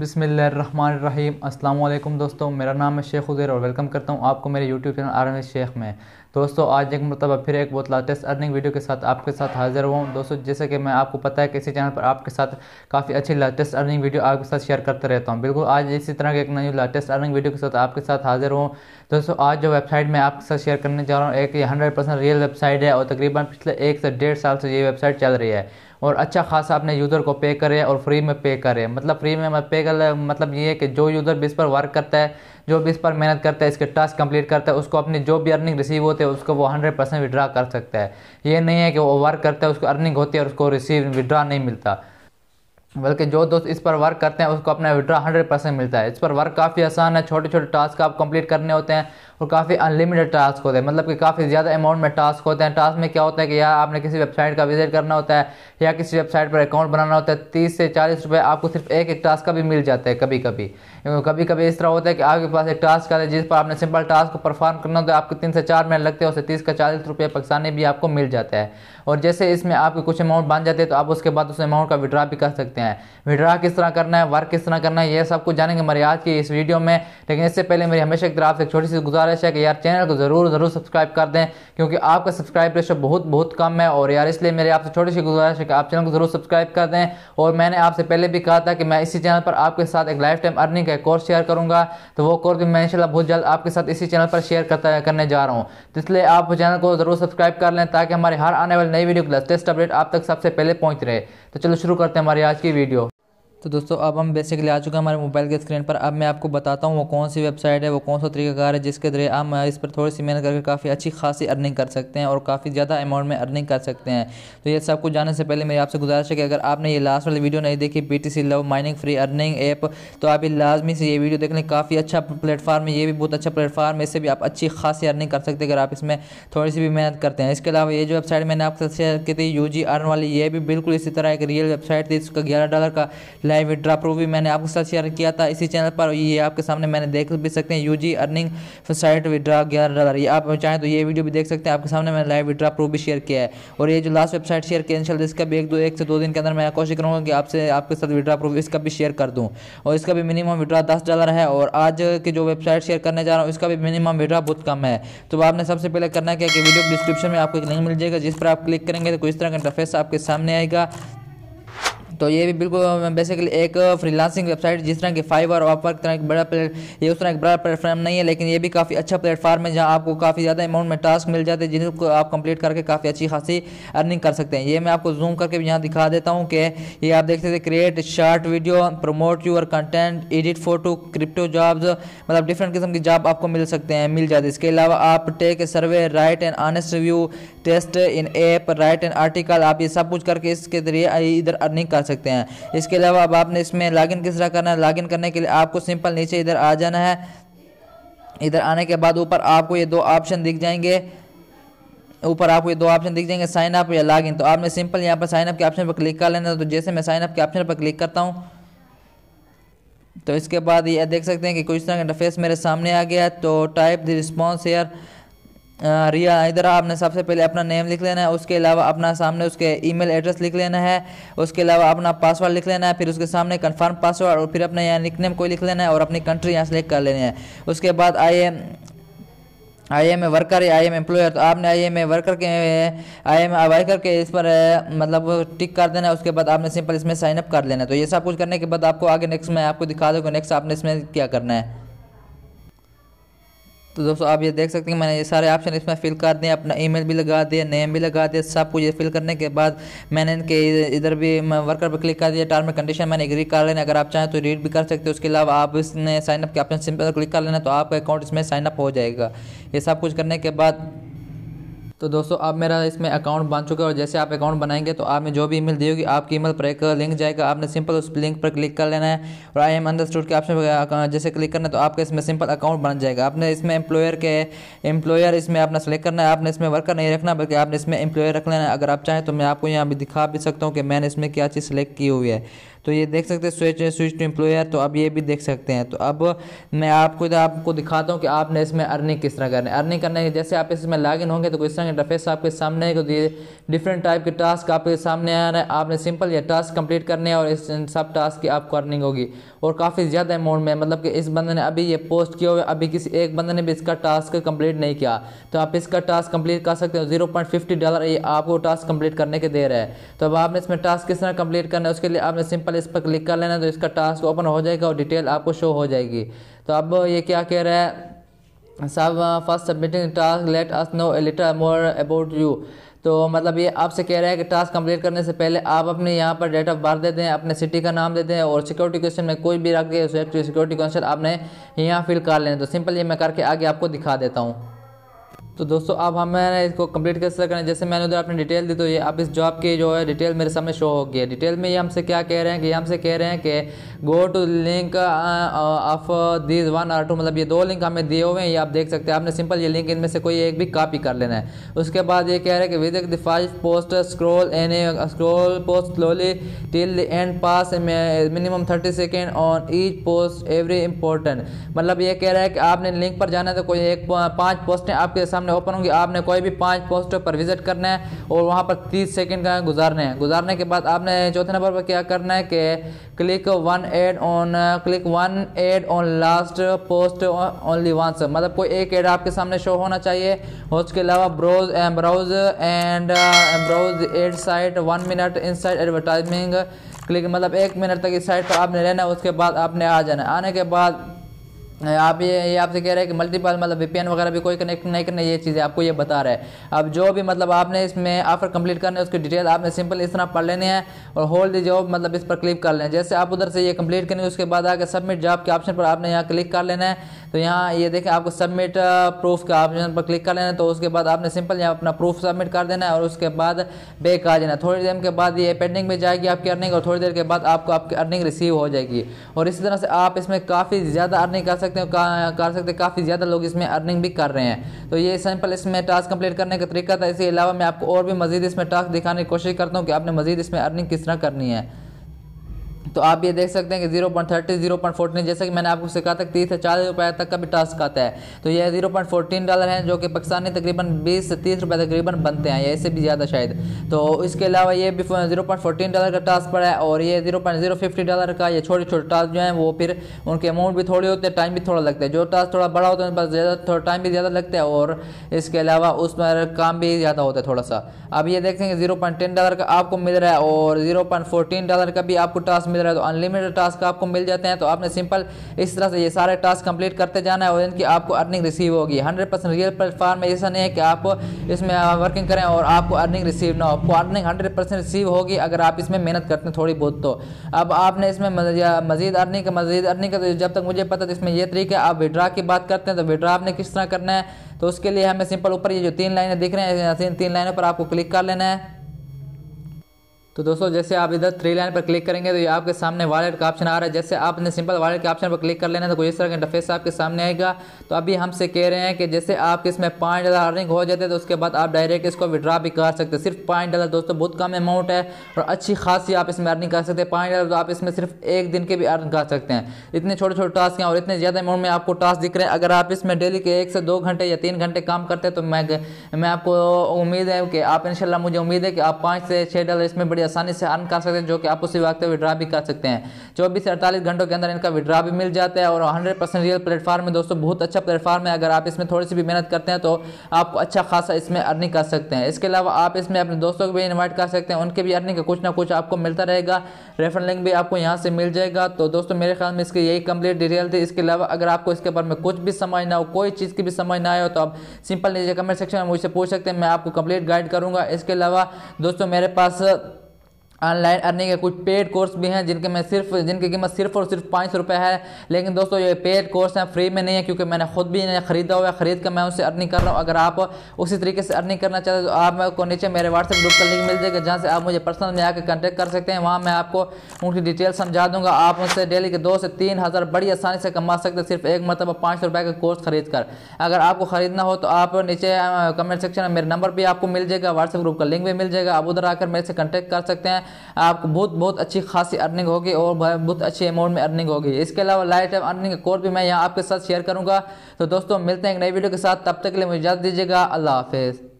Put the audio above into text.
बिसमीम अल्लाम दोस्तों मेरा नाम है शेख उज़ैर और वेलकम करता हूँ आपको मेरे यूट्यूब चैनल आर शेख में दोस्तों आज एक मतलब फिर एक बहुत लाटेस्ट अर्निंग वीडियो के साथ आपके साथ हाजिर हुआ हूँ दोस्तों जैसे कि मैं आपको पता है कि इसी चैनल पर आपके साथ काफ़ी अच्छी लाटेस्ट अर्निंग वीडियो आपके साथ शेयर करते रहता हूँ बिल्कुल आज इसी तरह की एक नई लाटेस्ट अर्निंग वीडियो के साथ आपके साथ हाजिर हूँ दोस्तों आज जो वेबसाइट मैं आपके साथ शेयर करने जा रहा हूँ एक हंड्रेड रियल वेबसाइट है और तकरीबन पिछले एक से डेढ़ साल से ये वेबसाइट चल रही है और अच्छा खासा अपने यूज़र को पे करें और फ्री में पे करें मतलब फ्री में पे कर मतलब ये है कि जो यूज़र भी इस पर वर्क करता है जो भी इस पर मेहनत करता है इसके टास्क कंप्लीट करता है उसको अपनी जो भी अर्निंग रिसीव होती है उसको वो हंड्रेड परसेंट विड्रा कर सकता है ये नहीं है कि वो वर्क करता है उसको अर्निंग होती है और उसको रिसीव विड्रा नहीं मिलता बल्कि जो दोस्त इस पर वर्क करते हैं उसको अपना विड्रा हंड्रेड परसेंट मिलता है इस पर वर्क काफ़ी आसान है छोटे छोटे टास्क आप कंप्लीट करने होते हैं और काफ़ी अनलिमिटेड टास्क होते हैं मतलब कि काफ़ी ज़्यादा अमाउंट में टास्क होते हैं टास्क में क्या होता है कि या आपने किसी वेबसाइट का विजिट करना होता है या किसी वेबसाइट पर अकाउंट बनाना होता है तीस से चालीस रुपये आपको सिर्फ एक एक टास्क का भी मिल जाता है कभी कभी कभी कभी इस तरह होता है कि आपके पास एक टास्क आता है जिस पर आपने सिंपल टास्क को परफॉर्म करना होता है आपको तीन से चार मिनट लगते हैं उससे तीस का चालीस रुपये पकसाने भी आपको मिल जाता है और जैसे इसमें आपके कुछ अमाउंट बन जाते हैं तो आप उसके बाद उस अमाउंट का विड्रा भी कर सकते हैं विड्रा किस तरह करना है वर्क किस तरह करना है यह सब कुछ जानेंगे हमारे आज की इस वीडियो में लेकिन इससे पहले मेरी हमेशा की तरह आपसे छोटी सी गुजारिश है कि यार चैनल को ज़रूर ज़रूर सब्सक्राइब कर दें क्योंकि आपका सब्सक्राइब रेशो बहुत बहुत कम है और यार इसलिए मेरे आपसे छोटी सी गुजारिश है कि आप चैनल को ज़रूर सब्सक्राइब कर दें और मैंने आपसे पहले भी कहा था कि मैं इसी चैनल पर आपके साथ एक लाइफ टाइम अर्निंग का कोर्स शेयर करूँगा तो वो कोर्स भी मैं इंशाल्लाह बहुत जल्द आपके साथ इसी चैनल पर शेयर करता करने जा रहा हूँ तो इसलिए आप चैनल को ज़रूर सब्सक्राइब कर लें ताकि हमारे हर आने वाले नई वीडियो के लेटेस्ट अपडेट आप तक सबसे पहले पहुंच रहे तो चलो शुरू करते हैं हमारी आज की वीडियो तो दोस्तों अब हम बेसिकली आ चुके हैं हमारे मोबाइल के स्क्रीन पर अब मैं आपको बताता हूँ वो कौन सी वेबसाइट है वो कौन सा तरीकाकार है जिसके जरिए हम इस पर थोड़ी सी मेहनत करके काफ़ी अच्छी खासी अर्निंग कर सकते हैं और काफ़ी ज़्यादा अमाउंट में अर्निंग कर सकते हैं तो ये सब कुछ जानने से पहले मेरी आपसे गुजारिश है कि अगर आपने ये लास्ट वाली वीडियो नहीं देखी B love mining free earning app तो आप लाजमी से ये वीडियो देख लें काफ़ी अच्छा प्लेटफार्म है ये भी बहुत अच्छा प्लेटफार्म है इससे भी आप अच्छी खासी अर्निंग कर सकते हैं अगर आप इसमें थोड़ी सी भी मेहनत करते हैं इसके अलावा ये जो वेबसाइट मैंने आपसे शेयर की थी यू अर्न वाली ये भी बिल्कुल इसी तरह एक रियल वेबसाइट थी इसका ग्यारह डॉलर का लाइव विड्रा प्रूफ भी मैंने आपके साथ शेयर किया था इसी चैनल पर ये आपके सामने मैंने देख भी सकते हैं यूजी अर्निंग साइट विड्रा ग्यारह डॉलर ये आप चाहें तो ये वीडियो भी देख सकते हैं आपके सामने मैंने लाइव विड्रा प्रूफ भी शेयर किया है और ये जो लास्ट वेबसाइट शेयर किया इनशाला इसका भी एक दो एक से दो दिन के अंदर मैं कोशिश करूँगा कि आपसे आपके साथ विड्रा प्रूफ इसका भी शेयर कर दूँ और इसका भी मिनिमम विड्रा दस डॉलर है और आज की जो वेबसाइट शेयर करने जा रहा हूँ इसका भी मिनिमम विड्रा बहुत कम है तो आपने सबसे पहले करना क्या कि वीडियो डिस्क्रिप्शन में आपको एक लिंक मिल जाएगा जिस पर आप क्लिक करेंगे तो कुछ तरह का इंटरफेस आपके सामने आएगा तो ये भी बिल्कुल बेसिकली एक फ्रीलांसिंग वेबसाइट जिस तरह की फाइवर और अपवर्क तरह एक बड़ा ये उस तरह एक बड़ा प्लेटफॉर्म नहीं है लेकिन ये भी काफ़ी अच्छा प्लेटफॉर्म है जहाँ आपको काफ़ी ज़्यादा अमाउंट में टास्क मिल जाते हैं जिनको आप कंप्लीट करके काफ़ी अच्छी खासी अर्निंग कर सकते हैं ये मैं आपको जूम करके भी यहाँ दिखा देता हूँ कि ये आप देख सकते create short video promote your content edit photo crypto jobs मतलब डिफरेंट किस्म की जॉब आपको मिल सकते हैं मिल जाते हैं इसके अलावा आप take survey write and honest review test in app write and article आप ये सब कुछ करके इसके जरिए इधर अर्निंग कर सकते सकते हैं इसके अलावा अब आपने इसमें लॉगिन किस तरह करना है लॉगिन करने के लिए आपको सिंपल नीचे इधर आ जाना है इधर आने के बाद ऊपर आपको ये दो ऑप्शन दिख जाएंगे ऊपर आपको ये दो ऑप्शन दिख जाएंगे साइन अप या लॉगिन तो आपने सिंपल यहाँ पर साइन अप के ऑप्शन पर क्लिक कर लेना तो जैसे मैं साइन अप के ऑप्शन पर क्लिक करता हूँ तो इसके बाद ये देख सकते हैं कि कुछ तरह का इंटरफेस मेरे सामने आ गया तो टाइप द रिस्पॉन्स हेयर रिया इधर आपने सबसे पहले अपना नेम लिख लेना है उसके अलावा अपना सामने उसके ईमेल एड्रेस लिख लेना है उसके अलावा अपना पासवर्ड लिख लेना है फिर उसके सामने कन्फर्म पासवर्ड और फिर अपने यहाँ निकनेम कोई लिख लेना है और अपनी कंट्री यहाँ सेलेक्ट कर लेनी है उसके बाद I am I am a worker या आई एम एम्प्लॉयर तो आपने आई एम ए वर्कर के आई एम वर्कर के इस पर मतलब टिक कर देना है उसके बाद आपने सिंपल इसमें साइनअप कर लेना है तो ये सब कुछ करने के बाद आपको आगे नेक्स्ट मैं आपको दिखा दूँगा नेक्स्ट आपने इसमें क्या करना है तो दोस्तों आप ये देख सकते हैं मैंने ये सारे ऑप्शन इसमें फ़िल कर दिए अपना ईमेल भी लगा दिया नेम भी लगा दिया सब कुछ ये फिल करने के बाद मैंने इनके इधर भी वर्कर पर क्लिक कर दिया टर्म एंड कंडीशन मैंने एग्री कर लेना अगर आप चाहें तो रीड भी कर सकते हो उसके अलावा आप इसने साइनअप के ऑप्शन सिंपल क्लिक कर लेना तो आपका अकाउंट इसमें साइनअप हो जाएगा ये सब कुछ करने के बाद तो दोस्तों आप मेरा इसमें अकाउंट बन चुका है और जैसे आप अकाउंट बनाएंगे तो आपने जो भी ईमेल दी होगी आपकी ईमेल पर एक लिंक जाएगा आपने सिंपल उस लिंक पर क्लिक कर लेना है और आई एम अंडरस्टूड के ऑप्शन जैसे क्लिक करना है तो आपका इसमें सिंपल अकाउंट बन जाएगा आपने इसमें एम्प्लॉयर के एम्प्लॉयर इसमें अपना सेलेक्ट करना है आपने इसमें वर्कर नहीं रखना बल्कि आपने इसमें एम्प्लॉयर रख लेना है अगर आप चाहें तो मैं आपको यहाँ भी दिखा भी सकता हूँ कि मैंने इसमें क्या चीज़ सेलेक्ट की हुई है तो ये देख सकते हैं स्विच स्विच टू एम्प्लॉयर तो अब ये भी देख सकते हैं तो अब मैं आपको इधर आपको दिखाता हूँ कि आपने इसमें अर्निंग किस तरह करना है अर्निंग करना है जैसे आप इसमें इन होंगे तो इस तरह इंटरफेस आपके सामने है डिफरेंट टाइप के टास्क आपके सामने आ रहे हैं आपने सिंपल ये टास्क कंप्लीट करने हैं और इस सब टास्क की आपको अर्निंग होगी और काफ़ी ज़्यादा अमाउंट में मतलब कि इस बंदे ने अभी ये पोस्ट किया हुआ अभी किसी एक बंदे ने भी इसका टास्क कंप्लीट नहीं किया तो आप इसका टास्क कंप्लीट कर सकते हो जीरो पॉइंट फिफ्टी डॉलर ये आपको टास्क कंप्लीट करने के दे रहा है तो अब आपने इसमें टास्क किस तरह कंप्लीट करना है उसके लिए आपने सिंपल सिंपल इस पर क्लिक कर लेना तो इसका टास्क ओपन हो जाएगा और डिटेल आपको शो हो जाएगी तो अब ये क्या कह रहा है सब first submitting task let us know little more about you तो मतलब ये आपसे कह रहा है कि टास्क कंप्लीट करने से पहले आप अपने यहाँ पर डेट ऑफ बर्थ दे दें अपने सिटी का नाम दे दें और सिक्योरिटी क्वेश्चन में कोई भी रख दे सिक्योरिटी क्वेश्चन आपने यहाँ फिल कर लें तो सिंपल ये मैं करके आगे आपको दिखा देता हूँ तो दोस्तों अब हमें इसको कंप्लीट कैसे करना है जैसे मैंने उधर आपने डिटेल दी तो ये अब इस जॉब की जो है डिटेल मेरे सामने शो होगी है डिटेल में ये हमसे क्या कह रहे हैं कि ये हमसे कह रहे हैं कि go to link of this one or two मतलब ये दो लिंक हमें दिए हुए हैं ये आप देख सकते हैं आपने सिंपल ये लिंक इनमें से कोई एक भी कापी कर लेना है उसके बाद ये कह रहे हैं कि with the five post scroll and scroll post slowly till the end pass minimum thirty second on each post every important मतलब ये कह रहा है कि आपने लिंक पर जाना है तो कोई एक uh, पाँच पोस्टें आपके सामने सामने ओपन होंगी आपने कोई भी पांच पोस्टों पर विजिट करना है और वहां पर तीस सेकंड का गुजारने हैं गुजारने के बाद आपने चौथे नंबर पर क्या करना है कि click one ad on click one ad on last post only once मतलब कोई एक एड आपके सामने शो होना चाहिए और उसके अलावा browse and browse and browse ad site one minute in advertising click मतलब एक मिनट तक इस साइट पर आपने रहना है उसके बाद आपने आ जाना है आने के बाद आप ये ये आपसे कह रहे हैं कि मल्टीपल मतलब वीपीएन वगैरह भी कोई कनेक्ट नहीं करना ये चीज़ें आपको ये बता रहा है अब जो भी मतलब आपने इसमें ऑफर कंप्लीट करना है उसकी डिटेल आपने सिंपल इस तरह पढ़ लेनी है और होल्ड दी जॉब मतलब इस पर क्लिक कर लें जैसे आप उधर से ये कंप्लीट करेंगे उसके बाद आगे सबमिट जॉब के ऑप्शन पर आपने यहाँ क्लिक कर लेना है तो यहाँ ये देखें आपको सबमिट प्रूफ uh, के ऑप्शन पर क्लिक कर लेना है तो उसके बाद आपने सिंपल यहाँ अपना प्रूफ सबमिट कर देना है और उसके बाद बैक आ जाना थोड़ी देर के बाद ये पेंडिंग में जाएगी आपकी अर्निंग और थोड़ी देर के बाद आपको आपकी अर्निंग रिसीव हो जाएगी और इसी तरह से आप इसमें काफ़ी ज़्यादा अर्निंग कर सकते सकते हो कर सकते हैं काफ़ी ज़्यादा लोग इसमें अर्निंग भी कर रहे हैं तो ये सिंपल इसमें टास्क कंप्लीट करने का तरीका था इसके अलावा मैं आपको और भी मजीद इसमें टास्क दिखाने की कोशिश करता हूँ कि आपने मजीद इसमें अर्निंग किस तरह करनी है तो आप ये देख सकते हैं कि 0.30 0.14 जैसे कि मैंने आपको सिखा था तीस से चालीस रुपये तक का भी टास्क आता है तो यह 0.14 डॉलर हैं जो कि पाकिस्तानी तकरीबन 20 से 30 रुपए तकरीबन बनते हैं या इससे भी ज़्यादा शायद तो इसके अलावा ये भी 0.14 डॉलर का टास्क पड़ा है और ये 0.050 डॉलर का ये छोटे छोटे टास्क जो है वो फिर उनके अमाउंट भी थोड़े होते हैं टाइम भी थोड़ा लगता है जो टास्क थोड़ा बड़ा होता है उनके ज़्यादा थोड़ा टाइम भी ज़्यादा लगता है और इसके अलावा उस पर काम भी ज़्यादा होता है थोड़ा सा अब ये हैं कि डॉलर का आपको मिल रहा है और जीरो डॉलर का भी आपको टास्क मिल रहा है तो अनलिमिटेड टास्क आपको मिल जाते हैं तो आपने सिंपल इस तरह से ये सारे टास्क कंप्लीट करते जाना है और इनकी आपको अर्निंग रिसीव होगी हंड्रेड परसेंट रियल प्लेटफॉर्म ऐसा नहीं है कि आप इसमें वर्किंग करें और आपको अर्निंग रिसीव ना हो आपको अर्निंग हंड्रेड परसेंट रिसीव होगी अगर आप इसमें मेहनत करते हैं थोड़ी बहुत तो अब आपने इसमें मजीद अर्निंग मजीद अर्निंग का तो जब तक मुझे पता था तो इसमें यह तरीका आप विड्रा की बात करते हैं तो विड्रा आपने किस तरह करना है तो उसके लिए हमें सिंपल ऊपर ये जो तीन लाइनें दिख रहे हैं तीन लाइनों पर आपको क्लिक कर लेना है तो दोस्तों जैसे आप इधर थ्री लाइन पर क्लिक करेंगे तो ये आपके सामने वॉलेट का ऑप्शन आ रहा है जैसे आपने सिंपल वॉलेट के ऑप्शन पर क्लिक कर लेना तो कुछ इस तरह का इंटरफेस आपके सामने आएगा तो अभी हमसे कह रहे हैं कि जैसे आपके इसमें पाँच डॉलर अर्निंग हो जाते तो उसके बाद आप डायरेक्ट इसको विड्रा भी कर सकते सिर्फ पाँच डॉलर दोस्तों बहुत कम अमाउंट है और अच्छी खासी आप इसमें अर्निंग कर सकते हैं पाँच डॉलर तो आप इसमें सिर्फ एक दिन के भी अर्न कर सकते हैं इतने छोटे छोटे टास्क हैं और इतने ज़्यादा अमाउंट में आपको टास्क दिख रहे हैं अगर आप इसमें डेली के एक से दो घंटे या तीन घंटे काम करते तो मैं मैं आपको उम्मीद है कि आप इन मुझे उम्मीद है कि आप पाँच से छः डॉलर इसमें बड़ी बड़ी आसानी से अर्न कर सकते हैं जो कि आप उसी वक्त विड्रा भी कर सकते हैं चौबीस से अड़तालीस घंटों के अंदर इनका विड्रा भी मिल जाता है और हंड्रेड परसेंट रियल प्लेटफॉर्म है दोस्तों बहुत अच्छा प्लेटफॉर्म है अगर आप इसमें थोड़ी सी भी मेहनत करते हैं तो आप अच्छा खासा इसमें अर्निंग कर सकते हैं इसके अलावा आप इसमें अपने दोस्तों को भी इन्वाइट कर सकते हैं उनके भी अर्निंग का कुछ ना कुछ आपको मिलता रहेगा रेफर लिंक भी आपको यहाँ से मिल जाएगा तो दोस्तों मेरे ख्याल में इसकी यही कंप्लीट डिटेल थी इसके अलावा अगर आपको इसके बारे में कुछ भी समझ ना हो कोई चीज़ की भी समझ ना आए हो तो आप सिंपल नीचे कमेंट सेक्शन में मुझसे पूछ सकते हैं मैं आपको कंप्लीट गाइड करूंगा इसके अलावा दोस्तों मेरे पास ऑनलाइन अर्निंग के कुछ पेड कोर्स भी हैं जिनके मैं सिर्फ जिनकी कीमत सिर्फ और सिर्फ पाँच सौ रुपये है लेकिन दोस्तों ये पेड कोर्स हैं फ्री में नहीं है क्योंकि मैंने खुद भी इन्हें खरीदा हुआ है खरीद कर मैं उससे अर्निंग कर रहा हूँ अगर आप उसी तरीके से अर्निंग करना चाहते हैं तो आपको नीचे मेरे व्हाट्सएप ग्रुप का लिंक मिल जाएगा जहाँ से आप मुझे पर्सनल में आकर कॉन्टैक्ट कर सकते हैं वहाँ मैं आपको उनकी डिटेल समझा दूँगा आप उनसे डेली के दो से तीन हज़ार बड़ी आसानी से कमा सकते हैं सिर्फ एक मतलब पाँच सौ रुपये का कोर्स खरीद कर अगर आपको खरीदना हो तो आप नीचे कमेंट सेक्शन में मेरे नंबर भी आपको मिल जाएगा व्हाट्सएप ग्रुप का लिंक भी मिल जाएगा आप उधर आकर मेरे से कॉन्टेक्ट कर सकते हैं आपको बहुत बहुत अच्छी खासी अर्निंग होगी और बहुत अच्छे अमाउंट में अर्निंग होगी इसके अलावा लाइफ टाइम अर्निंग कोर भी मैं यहाँ आपके साथ शेयर करूँगा तो दोस्तों मिलते हैं एक नई वीडियो के साथ तब तक के लिए मुझे इजाज़त दीजिएगा अल्लाह हाफिज़